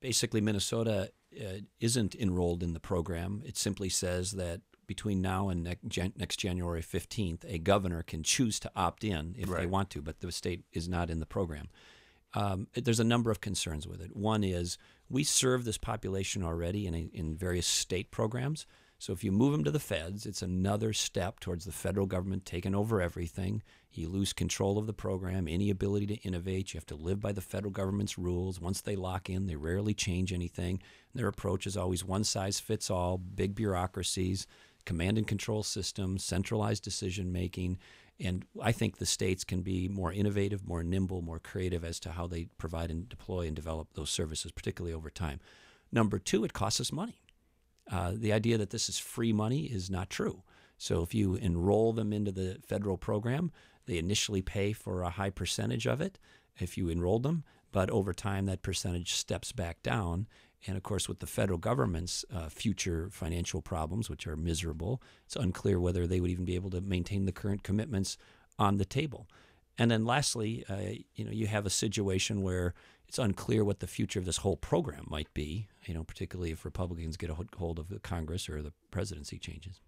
basically Minnesota uh, isn't enrolled in the program. It simply says that between now and next January 15th, a governor can choose to opt in if right. they want to, but the state is not in the program. Um, there's a number of concerns with it. One is we serve this population already in, a, in various state programs. So if you move him to the feds, it's another step towards the federal government taking over everything. You lose control of the program, any ability to innovate. You have to live by the federal government's rules. Once they lock in, they rarely change anything. Their approach is always one size fits all, big bureaucracies, command and control systems, centralized decision making. And I think the states can be more innovative, more nimble, more creative as to how they provide and deploy and develop those services, particularly over time. Number two, it costs us money. Uh, the idea that this is free money is not true. So if you enroll them into the federal program, they initially pay for a high percentage of it if you enroll them, but over time that percentage steps back down. And of course, with the federal government's uh, future financial problems, which are miserable, it's unclear whether they would even be able to maintain the current commitments on the table. And then lastly, uh, you know, you have a situation where it's unclear what the future of this whole program might be, you know, particularly if Republicans get a hold of the Congress or the presidency changes.